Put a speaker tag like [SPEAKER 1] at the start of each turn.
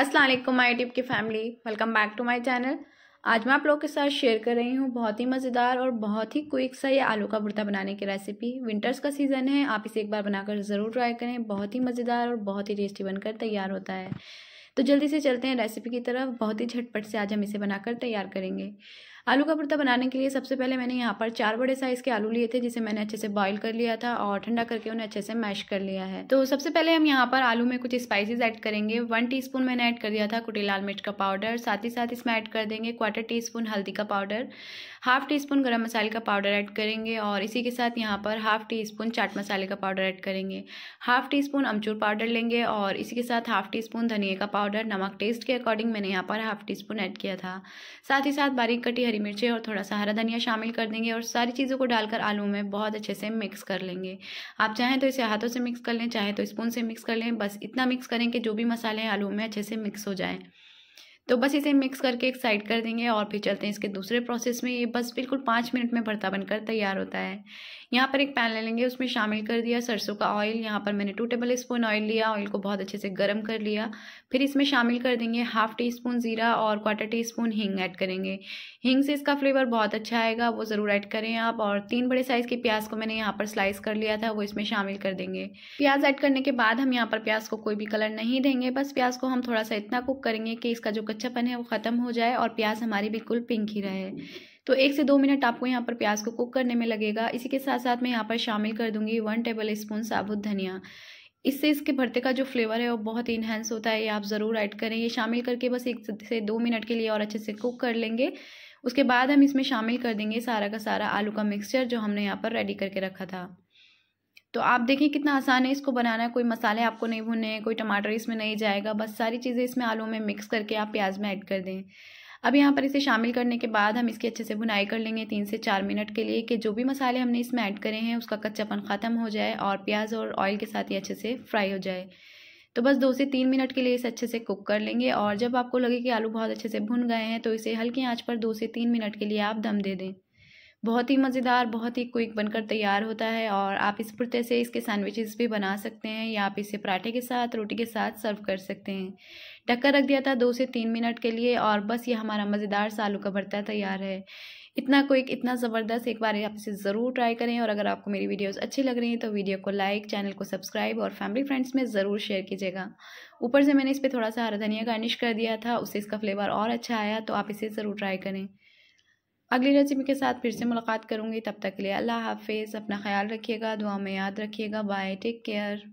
[SPEAKER 1] अस्सलाम वालेकुम my YouTube की family welcome back to my channel आज मैं आप लोगों के साथ शेयर कर रही हूँ बहुत ही मज़ेदार और बहुत ही क्विक सा ये आलू का भुर्ता बनाने की रेसिपी विंटर्स का सीज़न है आप इसे एक बार बनाकर ज़रूर ट्राई करें बहुत ही मज़ेदार और बहुत ही टेस्टी बनकर तैयार होता है तो जल्दी से चलते हैं रेसिपी की तरफ बहुत ही झटपट से आज हम इसे बनाकर तैयार करेंगे आलू का भुर्ता बनाने के लिए सबसे पहले मैंने यहाँ पर चार बड़े साइज़ के आलू लिए थे जिसे मैंने अच्छे से बॉईल कर लिया था और ठंडा करके उन्हें अच्छे से मैश कर लिया है तो सबसे पहले हम यहाँ पर आलू में कुछ स्पाइसेस ऐड करेंगे वन टी मैंने ऐड कर दिया था कुटी लाल मिर्च का पाउडर साथ ही साथ इसमें ऐड कर देंगे क्वार्टर टी स्पून हल्दी का पाउडर हाफ टी स्पून गर्म मसाले का पाउडर ऐड करेंगे और इसी के साथ यहाँ पर हाफ टी स्पून चाट मसाले का पाउडर ऐड करेंगे हाफ टी स्पून अमचूर पाउडर लेंगे और इसी के साथ हाफ टी स्पून धनिया का पाउडर नमक टेस्ट के अकॉर्डिंग मैंने यहाँ पर हाफ टी स्पून ऐड किया था साथ ही साथ बारीक कटी हरी मिर्चें और थोड़ा सा हरा धनिया शामिल कर देंगे और सारी चीज़ों को डालकर आलू में बहुत अच्छे से मिक्स कर लेंगे आप चाहें तो इसे हाथों से मिक्स कर लें चाहे तो स्पून से मिक्स कर लें बस इतना मिक्स करें कि जो भी मसाले हैं आलू में अच्छे से मिक्स हो जाएँ तो बस इसे मिक्स करके एक साइड कर देंगे और फिर चलते हैं इसके दूसरे प्रोसेस में ये बस बिल्कुल पाँच मिनट में भरता बनकर तैयार होता है यहाँ पर एक पैन ले लेंगे उसमें शामिल कर दिया सरसों का ऑयल यहाँ पर मैंने टू टेबल स्पून ऑयल लिया ऑयल को बहुत अच्छे से गर्म कर लिया फिर इसमें शामिल कर देंगे हाफ टी स्पून ज़ीरा और क्वार्टर टी स्पून हींग ऐड करेंगे हींग से इसका फ्लेवर बहुत अच्छा आएगा वो ज़रूर ऐड करें आप और तीन बड़े साइज़ के प्याज को मैंने यहाँ पर स्लाइस कर लिया था वो इसमें शामिल कर देंगे प्याज ऐड करने के बाद हम यहाँ पर प्याज को कोई भी कलर नहीं देंगे बस प्याज को हम थोड़ा सा इतना कुक करेंगे कि इसका जो कच्चापन है वो ख़त्म हो जाए और प्याज हमारी बिल्कुल पिंक ही रहे तो एक से दो मिनट आपको यहाँ पर प्याज को कुक करने में लगेगा इसी के साथ साथ मैं यहाँ पर शामिल कर दूँगी वन टेबल स्पून साबुत धनिया इससे इसके भरते का जो फ्लेवर है वो बहुत ही इन्हेंस होता है ये आप ज़रूर ऐड करें ये शामिल करके बस एक से दो मिनट के लिए और अच्छे से कुक कर लेंगे उसके बाद हम इसमें शामिल कर देंगे सारा का सारा आलू का मिक्सचर जो हमने यहाँ पर रेडी करके रखा था तो आप देखें कितना आसान है इसको बनाना कोई मसाले आपको नहीं भुनने कोई टमाटर इसमें नहीं जाएगा बस सारी चीज़ें इसमें आलू में मिक्स करके आप प्याज में ऐड कर दें अब यहाँ पर इसे शामिल करने के बाद हम इसकी अच्छे से बुनाई कर लेंगे तीन से चार मिनट के लिए कि जो भी मसाले हमने इसमें ऐड करे हैं उसका कच्चापन ख़त्म हो जाए और प्याज और ऑयल के साथ ही अच्छे से फ्राई हो जाए तो बस दो से तीन मिनट के लिए इसे अच्छे से कुक कर लेंगे और जब आपको लगे कि आलू बहुत अच्छे से भुन गए हैं तो इसे हल्की आँच पर दो से तीन मिनट के लिए आप दम दे दें बहुत ही मज़ेदार बहुत ही क्विक बनकर तैयार होता है और आप इस पुरते से इसके सैंडविचेस भी बना सकते हैं या आप इसे पराठे के साथ रोटी के साथ सर्व कर सकते हैं ढक्कर रख दिया था दो से तीन मिनट के लिए और बस ये हमारा मज़ेदार सालू का भरता तैयार है इतना क्विक इतना ज़बरदस्त एक बार आप इसे ज़रूर ट्राई करें और अगर आपको मेरी वीडियोज़ अच्छी लग रही हैं तो वीडियो को लाइक चैनल को सब्सक्राइब और फैमिली फ्रेंड्स में ज़रूर शेयर कीजिएगा ऊपर से मैंने इस पर थोड़ा सा हरा धनिया गार्निश कर दिया था उससे इसका फ्लेवर और अच्छा आया तो आप इसे ज़रूर ट्राई करें अगली रेसिपी के साथ फिर से मुलाकात करूँगी तब तक के लिए अल्लाह हाफिज़ अपना ख्याल रखिएगा दुआ में याद रखिएगा बाय टेक केयर